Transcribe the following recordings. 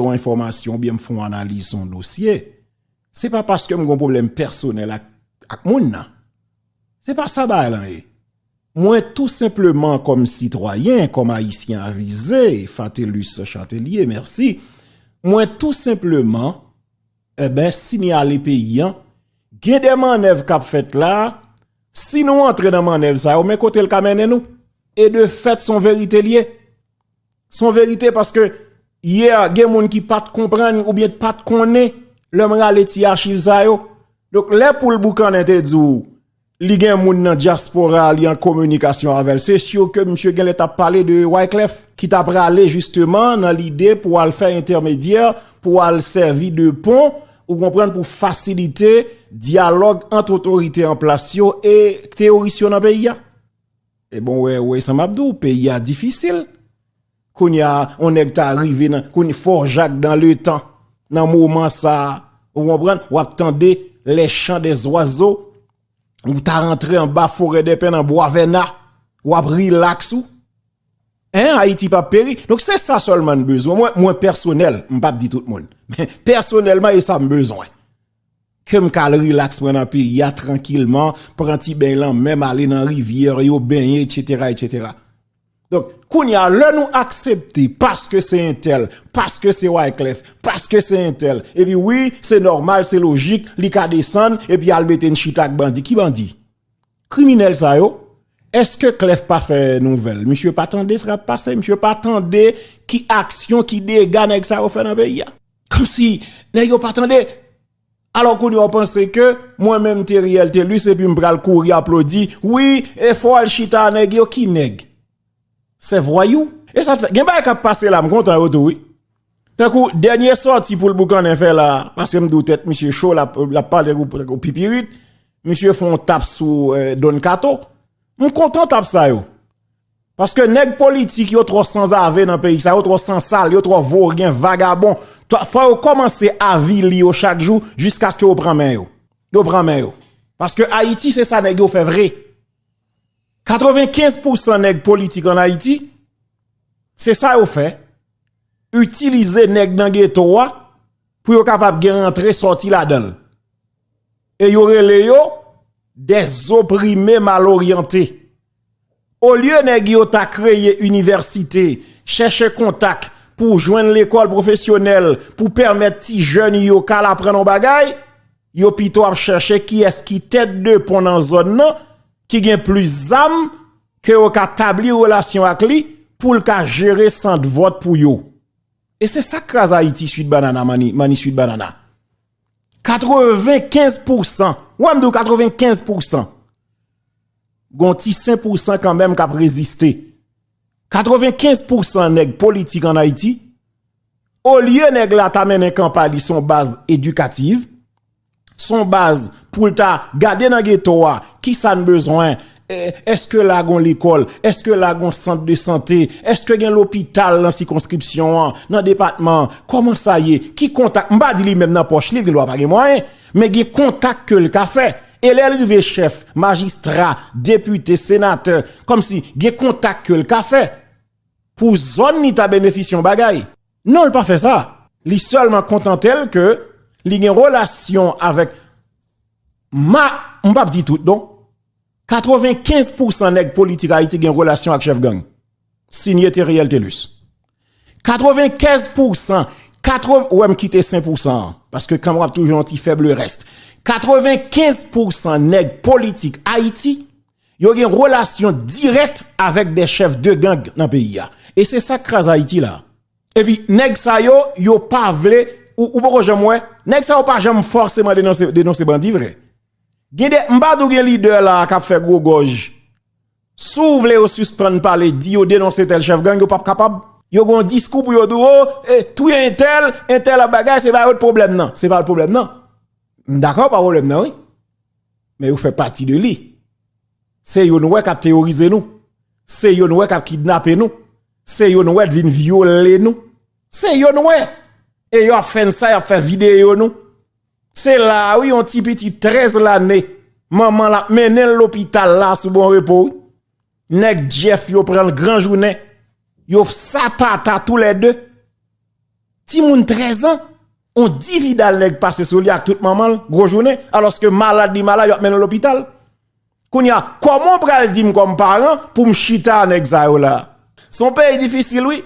ou informasyon, biye m foun analize son nosye. Se pa paske m goun problem personel ak moun nan. Se pa sa bay lan e. Mwen tou simpleman kom sitroyen, kom haisyen avize, fatelus chate liye, mersi. Mwen tou simpleman, e eh ben sinye ale peyi an, gede man ev kap fet la, sino antre nan man ev sa, ou men kote l kamene nou. E de fet son verite liye. Son verite paske... il y a des gens qui ne comprennent pas ou bien ne connaissent l'homme les archives. Donc, là, pour le boucan, il y a des gens diaspora en communication avec C'est sûr que M. Gellet a parlé de Wyclef, qui t'a parlé justement dans l'idée pour le faire intermédiaire, pour le servir de pont, ou comprendre pour faciliter dialogue entre autorités en place et théoriciens dans le pays. Et bon, ouais, ouais, ça m'a dit, pays difficile qu'on a on est arrivé dans qu'on fort Jacques dans le temps dans moment ça vous comprenez ou attendez les chants des oiseaux ou t'a rentré en bas forêt des pins en bois vena ou relax ou hein Haïti pas péri donc c'est ça seulement besoin moi moi personnel on pas dit tout le monde mais personnellement et ça besoin que me relax y pays tranquillement un petit bain même aller dans rivière yo baigner etc etc donc Kounia, le nous accepter parce que c'est un tel, parce que c'est Clef, parce que c'est un tel. Et puis oui, c'est normal, c'est logique, l'ika descend, et puis al mettre un chitak bandit. Qui bandit? Criminel ça yo. Est-ce que Clef pas fait nouvelle? Monsieur pas attendez sera passé, monsieur pas attendez qui action qui dégât, avec ça fait dans pays. Comme si n'ayons pas attendez alors qu'on a pensé que moi-même t'es lui, e c'est puis me courir applaudir. Oui, et faut le chita nèg yo qui nèg c'est voyou. Et ça fait. fait, gen ba kap passe là, oui. T'as coup, dernier sortie pour le boucan en fait là, parce que m'dou tête, monsieur chaud, la, la parle au pipirit, monsieur font tap sous euh, Don content M'content tap ça yo. Parce que nèg politique yo trop sans ave dans pays ça, yo trop sans sale, yo trop vagabonds. vagabond. Faut commencer à vivre chaque jour jusqu'à ce que vous preniez main yo. Yo prend main yo. Parce que Haïti c'est ça nèg yo fait vrai. 95% nèg politique en Haïti, c'est ça au fait. Utiliser nèg dans ghetto pour être capable de rentrer sortir là-dedans. Et ils les yo des opprimés mal orientés. Au lieu nèg yo t'a créé université, chercher contact pour joindre l'école professionnelle pour permettre ti jeunes yo prendre apprendre bagaille, yo plutôt chercher qui est-ce qui tête de pont dans zone ki gen plus zam, ke yo ka tabli relasyon ak li, pou l ka jere sante vot pou yo. E se sak kwa Zayiti suit banana mani, mani suit banana. 95%, wam do 95% gonti 5% kanmèm kap reziste. 95% neg politik anayiti, o liye neg la tamènen kampali son baz edukative, son baz pou l ta gade nan getowa Ki sa nbezwen? E, eske lagon l'ekol? Eske lagon sent de sante? Eske gen l'opital nan si konskripsyon? Nan departement? Koman sa ye? Ki kontak? Mba di li men nan poch li, gen lwa pa gen mwen. Men gen kontak ke l'kafe. E LRV chef, magistra, depute, senate. Kom si gen kontak ke l'kafe. Pou zon ni ta benefisyon bagay. Non l'pa fe sa. Li selman kontantel ke li gen relasyon avek ma, mba pti tout donk, 95% nèg politique Haïti une relation avec chef gang. Signé Teriel Telus. 95% 80 ou même quitter 5% parce que quand on a toujours un petit faible reste. 95% nèg politique Haïti ont une relation directe avec des chefs de gang dans le pays Et c'est ça crase Haïti là. Et puis nèg sa yo yo pas vle ou ou pas jamais nèg sa yo pas forcément dénoncer bandits vrai. Gede, Mbadou gen leader qui kap fait gros gorge. Sou vle suspendre suspend parler, dit vous dénoncer tel chef gang, yo pas capable. Yo gon discours pour yo dou, oh, eh, un tel, tel bagay, c'est pas votre problème non. C'est pas le problème non. D'accord, pas problème non, oui. Mais vous faites partie de lui. C'est yon qui a théorisé nous. C'est yon qui a kidnappé nous. C'est yon qui a violer nous. C'est yon wè. Et yon a fait ça, yon a fait vidéo nous. Se la ou yon ti peti trez la ne, maman la menen l'opital la sou bon repou. Nek Jeff yo pren l'gran jounen, yo sa pata tou le de. Ti moun trez an, on divi dal nek pase sou li ak tout maman l'gro jounen, aloske malad li malad yo menen l'opital. Kounya, kouman pral di m kom paran pou m chita nek zayou la. Son pe yon difisil oui,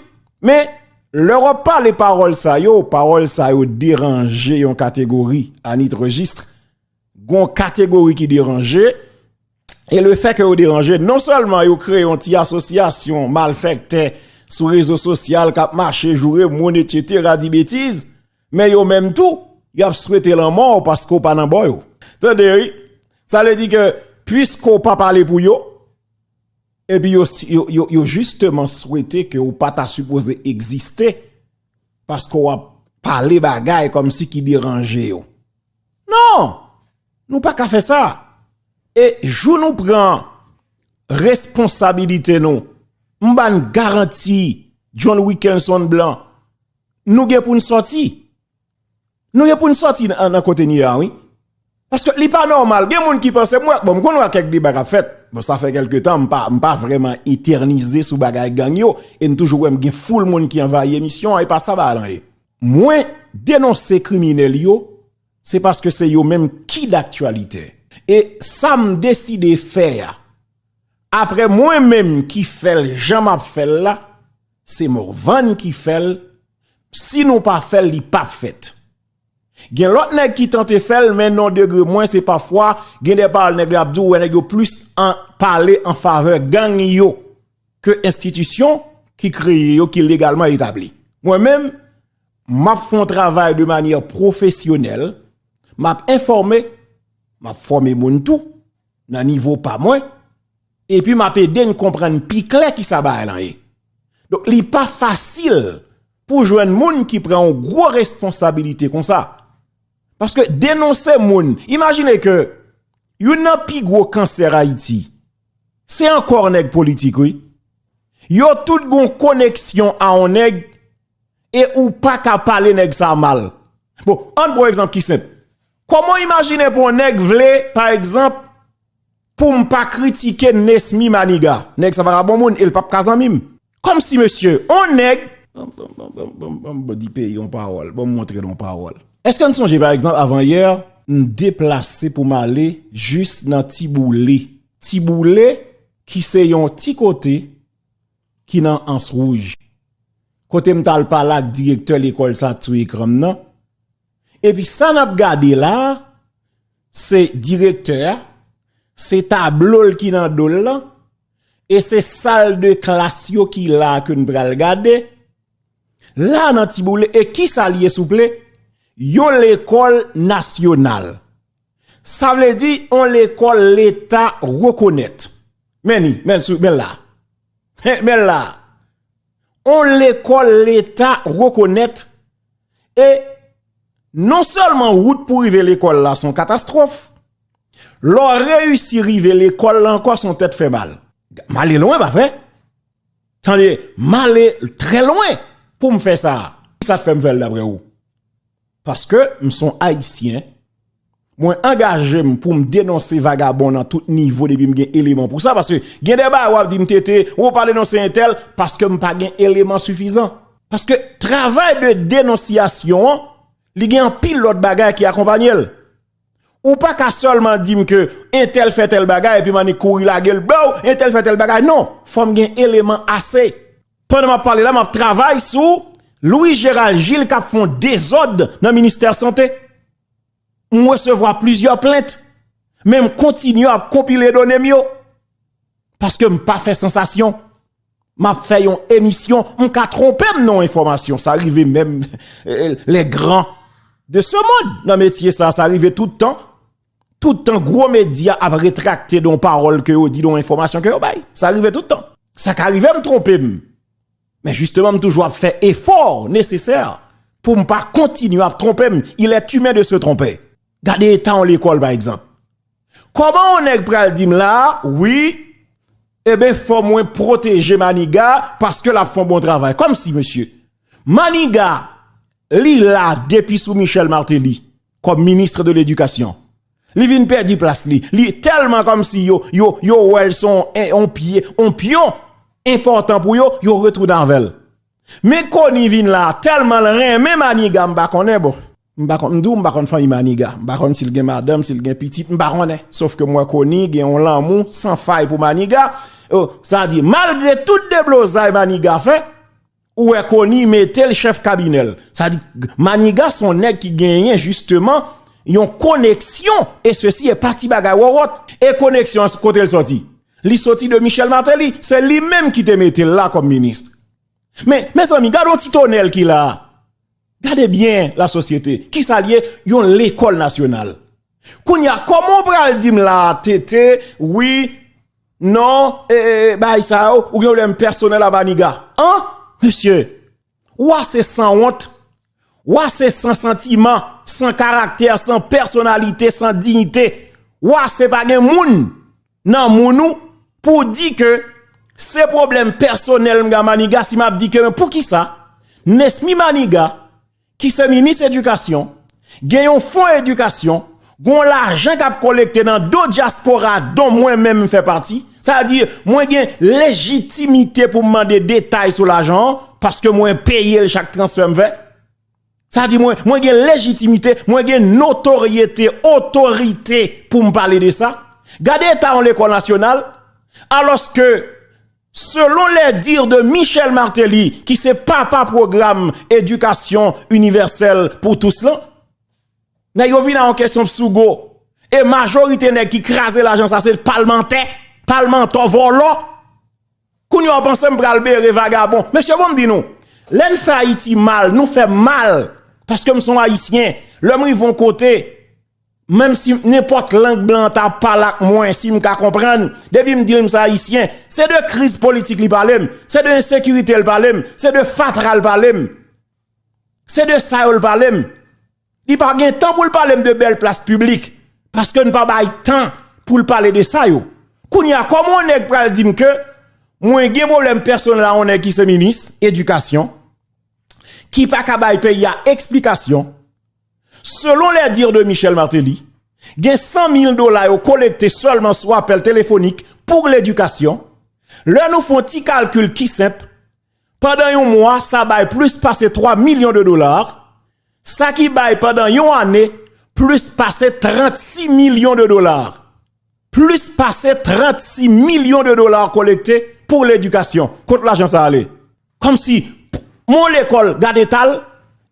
men, L'Europe parle les paroles ça yo, paroles ça yo déranger yon catégorie à notre registre. Gon catégorie qui dérange et le fait que vous dérangez, non seulement vous créez une association malfaite sur les réseaux sociaux, qui marché, joué, mon, etc., des bêtises, mais vous même tout, vous avez souhaité la mort parce qu'on pas dans boy. ça veut dit que, puisqu'on pas parlé pour vous, et puis ont justement souhaité que ou pas ta supposé exister parce qu'on a parlé bagaille comme si qui dérangeait non nous pas qu'à faire ça et je nous prends responsabilité nous m'ban garantie John Wickenson blanc nous gè pour une sortie nous gè pour une sortie en côté oui parce que li pas normal gè moun qui pense moi bon qu'on quelque fait ça fait quelques temps, je pas vraiment éternisé sous bagay gang yo, et toujours un full monde qui envahit l'émission, et pas ça va Moins dénoncer criminel yo, c'est parce que c'est yo même qui d'actualité. Et ça me décidé de faire, après moi-même qui fait, jamais fait là, c'est Morvan qui fait, si nous pas fait, il pas fait. Gen lot nek ki tante fel men non dek yo mwen se pa fwa gen de pal nek la bzou wè e nek yo plus an pale an fave gang yo ke institisyon ki kri yo ki legalman etabli. Mwen men map fon travay de manye profesyonel, map informe, map forme moun tou nan nivou pa mwen, epi map e den kompren pi kle ki sabay nan ye. Donk li pa fasil pou jwen moun ki pre an gro responsabilite kon sa. Paske denonse moun. Imagine ke, yon nan pigwo kanser ha iti. Se ankor neg politik, oui. Yon tout goun koneksyon a on neg, e ou pa kapale neg sa mal. Bon, an bo ekzamp kiset. Kwa moun imagine pou on neg vle, par ekzamp, pou m pa kritike nesmi maniga. Neg sa va rabon moun, el pap kazan mim. Kom si monsye, on neg, bom bom bom, bom bom, bom bom, bom bom, bom bom, bom bom, bom bom, bom bom, bom bom, bom bom, bom bom, bom bom, bom bom, bom bom, bom bom, bom bom, bom Eske nou sonje, par exemple, avan yer, nou deplase pou ma le, jist nan ti boule. Ti boule, ki se yon ti kote, ki nan ans rouge. Kote m tal palak direktor l'ekol sa tuye krom nan. E pi sa nap gade la, se direktor, se tablol ki nan dole la, e se sal de klas yo ki la, ki nou pral gade. La nan ti boule, e ki sal ye souple, e ki sal ye souple, yo l'ekol nasyonal. Sa vle di, on l'ekol l'Etat rekonet. Meni, men sou, men la. Men la. On l'ekol l'Etat rekonet, e, non solman wout pou rive l'ekol la son katastrof, lor reyoussi rive l'ekol la, anko son tèt fè mal. Malè lwen, ba fè. San li, malè, trè lwen pou m fè sa. Sa fè m fè lè bre ou. Parce que nous sont haïtiens. moins engagé pour me dénoncer vagabond à tout niveau depuis me éléments pour ça parce que gen débat ou dit me ou pas dénoncer un tel parce que me pas d'éléments élément suffisant. Parce que travail de dénonciation, il y pile l'autre bagaille qui accompagne Ou pas qu'à seulement dire que un tel fait tel bagaille et puis man courir la gueule, bah, un tel fait tel bagaille. Non, faut me élément assez. Pendant m'a parler là, m'a travail sous Louis Gérald Gilles Kapfon dézode nan Ministère Santé. Mwen wesevwa plizior plente. Men mwen kontinu ap kompile donèm yo. Paske mwen pa fè sensasyon. Mwen ap fè yon emisyon. Mwen ka trompèm nan informasyon. Sa arrive mwen euh, mèm le gran de se moun nan metye sa. Sa arrive tout an. Tout an, gwo mèdia ap retrakte don parol ki yo di don informasyon ki yo bay. Sa arrive tout an. Sa ka arrive mwen trompèm mèm. Mais justement, je toujours fait effort nécessaire pour ne pas continuer à tromper. Il est humain de se tromper. Gardez l'état en l'école, par exemple. Comment on est prêt dire là, oui, eh bien, faut moins protéger Maniga parce que la font bon travail. Comme si, monsieur, Maniga, li là, depuis sous Michel Martelly, comme ministre de l'éducation. Li perdre perdu place li. tellement comme si yo, yo, yo, elles sont, eh, pied, pion important pou yo, yo retrou dan vel. Me koni vin la, telman l rey, me Maniga m bakone, bo. M bakon, m dou m bakon fanyi Maniga. M bakon sil gen madem, sil gen pitit, m bakone. Sof ke m wè koni, gen yon lan moun, san fay pou Maniga. Sa oh, di, malgre tout deblozay Maniga fè, wè koni, me tel chef kabinel. Sa di, Maniga son neg ki genyen, justement, yon koneksyon, e se si e pati bagay wawot, e koneksyon kote l soti. li de Michel Martelly, c'est lui-même qui te mette là comme ministre. Mais mes amis, garde un petit tonnel qu'il a. Gardez bien la société qui s'allie yon l'école nationale. Kounya, comment pral dim la tete, oui, non, eh, eh bah, ça, oh, ou yon personnel à Baniga. Hein? Monsieur, ouah, c'est sans honte. Ouah, c'est sans sentiment, sans caractère, sans personnalité, sans dignité. Ouah, c'est pas un moun. Nan pour dire que ces problèmes personnels m'a maniga si m'a dit que pour qui ça Nesmi Maniga qui se ministre éducation gagne un fonds éducation gon l'argent qu'a collecté dans d'autres diaspora dont moi même fait partie ça à dire moi la légitimité pour demander détails sur l'argent parce que moi payé chaque transfert ça dit moi, moi j'ai légitimité, moi j'ai notoriété, autorité pour me parler de ça. Gardez l'état en l'école nationale, Alos ke, selon le dir de Michel Martelly, ki se papa program edukasyon universel pou tous lan, na yo vi nan an kesyon psugo, e majorite ne ki krasen l'ajansase palmente, palmento volo, koun yo apansem pralbe re vagabon. Mèche, bon mdi nou, lè n'fè Haiti mal, nou fè mal, paske mson Haitien, lè mri von kotey, Mem si nepot lank blanta palak mwen si mka kompren, devim dirim sa isyen, se de kriz politik li palem, se de nsekurite li palem, se de fatra li palem, se de sayo li palem, li pa gen tan pou li palem de bel plas publik, paske npa bay tan pou li pale de sayo. Koun ya komon ek paledim ke, mwen gebo lem person la on ek ki se minis, edukasyon, ki pa kabay pe ya eksplikasyon, selon les dires de Michel Martelly, il y a 100 000 dollars collectés seulement sur appel téléphonique pour l'éducation. Là, nous faisons un petit calcul qui simple. Pendant un mois, ça baille plus passer 3 millions de dollars. Ça qui baille pendant une année, plus passer 36 millions de dollars. Plus passer 36 millions de dollars collectés pour l'éducation. Contre l'argent, ça allait. Comme si, mon école garde tal,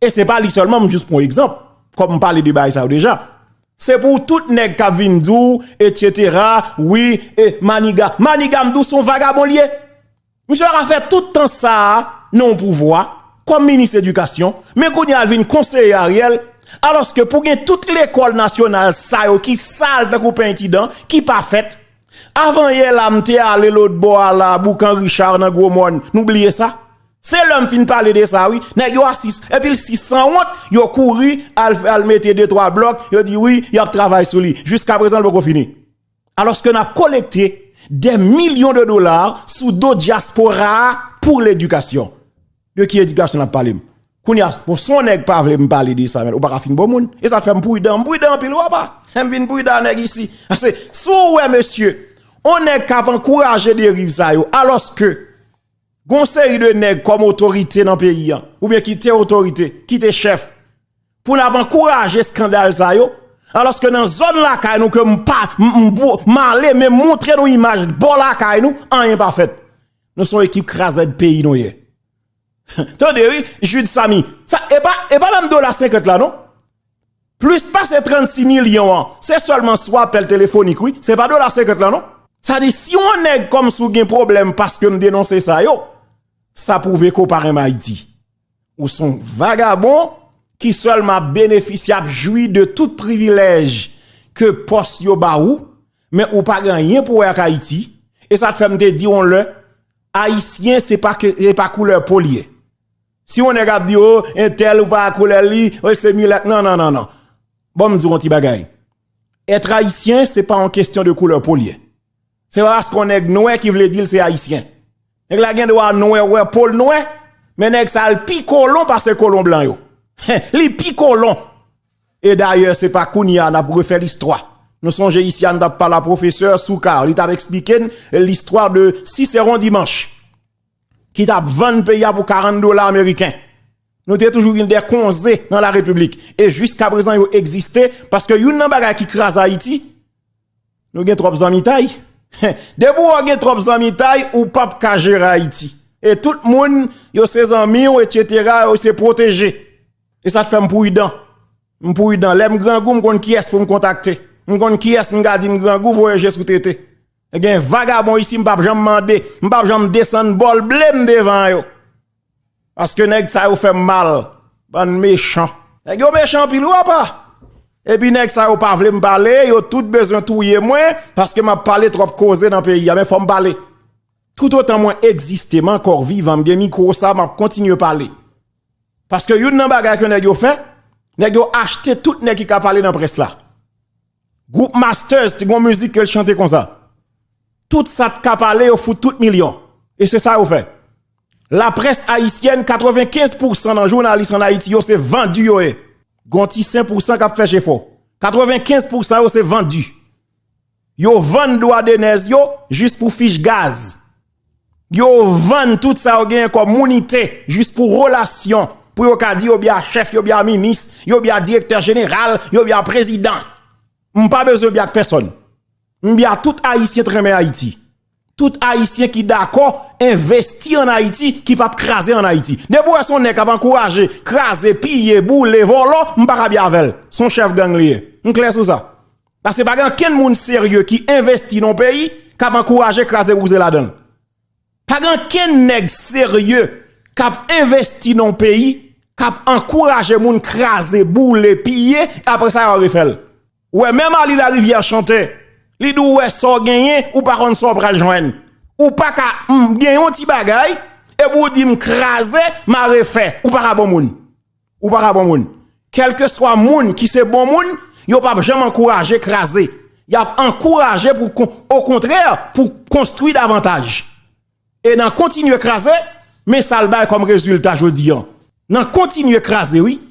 et c'est pas lui seulement, juste pour exemple comme parler de bail ça déjà. C'est pour tout nèg qui vient etc. Oui, et maniga, maniga m'dou son vagabond Monsieur a fait tout le temps ça non pouvoir comme ministre d'éducation, mais qu'on y a un conseiller Ariel alors que pour gagner toute l'école nationale ça qui sale de coupé qui pas faite. Avant hier là à l'autre bois là boucan Richard dans gros monde. N'oubliez ça. C'est l'homme qui parle de ça, oui. Nèg assis et puis 600 honte, a couru a mis deux trois blocs, il dit oui, il a travaillé sur lui. Jusqu'à présent le fini. Alors qu'on a collecté des millions de dollars sous d'autres diaspora pour l'éducation. De qui éducation n'a parlé Kounia, pour son nèg pas vle me parler de ça, mais ou pas fin bon monde. Et ça fait bruit dans, bruit dans pile le pas. J'aime un bruit dans nèg ici. C'est sous monsieur, on est capable d'encourager des rives ça alors que Gon série de nèg comme autorité dans pays hein. ou bien qui autorité, qui chef pour encourager encourager scandale ça yo. Alors que dans zone la caille nous que pas aller mais montrer nos images bon la caille nous rien pas fait. Nous sommes équipe crasée de pays nous Tendez oui, Jude Sami, ça n'est pas et pas même dollar 50 là non plus pas ces 36 millions, hein. c'est seulement soit appel téléphonique, oui. C'est pas dollar 50 là, non? Ça dit, si on est comme sous un problème parce que me dénoncer ça, yo, ça prouve par parrain Haïti, ou sont vagabond qui seulement bénéficient, jouit de tout privilège que poste yo baou, mais ou pas rien pour Haïti. Et ça te fait me dire, on le, haïtien, c'est pas, que pas couleur polier. Si on est dit, oh, un tel ou pas couleur li, c'est oh, Non, non, non, non. Bon, me petit bagay. Être haïtien, c'est pas en question de couleur polie C'est parce qu'on est Noé qui veut dire c'est haïtien. Nèg la gen droit ou Paul mais nèg ça le picolon parce que colon blanc yo. Li picolon. Et d'ailleurs, c'est pas Kounia n'a pour refaire l'histoire. Nous sommes ici à par la professeur Soukar, il t'a expliqué l'histoire de Cicéron dimanche qui t'a vendu pays pour 40 dollars américains. Nous avons toujours une des conseils dans la République. Et jusqu'à présent, ils existaient parce que une bagay qui crase Haïti, nous avons trop amis taille. Debou ou gen trop zami tay ou pap ka gérer Haïti. Et tout le monde, yo ses amis, etc., yo se protégé. Et ça te fait m'pouidan. M'pouidan. Lè m'gran gou m'kon qui est pour me contacter. M'kon qui est m'gadi m'gran gou voyager sous tete. Et gen vagabond ici m'pap j'en mandé, m'pap j'en descendre bol blême devant yo. Parce que nèg ça yo fait mal. Ban méchant. Nèg yo méchant pile ou pas? Et puis, nèg ça, yo pas vous me parler, tout besoin touyer moi, parce que m'a parlé trop causé dans le pays, mais faut me Tout autant moi exister, encore vivant, bien micro ça, m'a continuer parler. Parce que yon nan bagay que nèg fait, nèg acheté tout ce qui a parlé dans la presse là. Groupe Masters, c'est une musique qu'elle chante comme ça. Tout ça qu'a parlé, ont fout tout million. Et c'est ça yo fait. La presse haïtienne, 95% des journalistes en Haïti, c'est vendu. Yo, eh gonti 5% qui fait chez 95% c'est vendu. Yo vend droit de nez yo juste pour fiche gaz. Yo vend tout sa yo gain comme unité juste pour relation. Pour yo ka di chef, yo bien ministre, yo bien directeur général, yo bien président. pas besoin de personne. a tout haïtien bien Haïti tout haïtien qui d'accord investit en Haïti qui pas craser en Haïti ne pour son nèg pas encourager craser piller bouler voler m'pa bien avec son chef ganglier on clair sur ça parce que pas quelqu'un moun sérieux qui investit dans pays qui encourager craser la pas quelqu'un sérieux qui investi dans pays qui encourager moun craser bouler piller après ça a refait ouais même Ali la rivière chanter. Li dou so gagné ou par contre so pral Ou pas ka hmm, gagner un petit bagage et pour dire m'craser, m'a refait ou pas bon moun. Ou pas bon moun. Quel que soit moun qui c'est bon moun, yo pas jamais encourager craser. Y a encouragé pour au contraire pour construire davantage. Et nan continue craser, mais ça le comme résultat dis hein. Nan continue craser oui,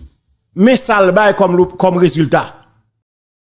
mais ça le comme comme résultat.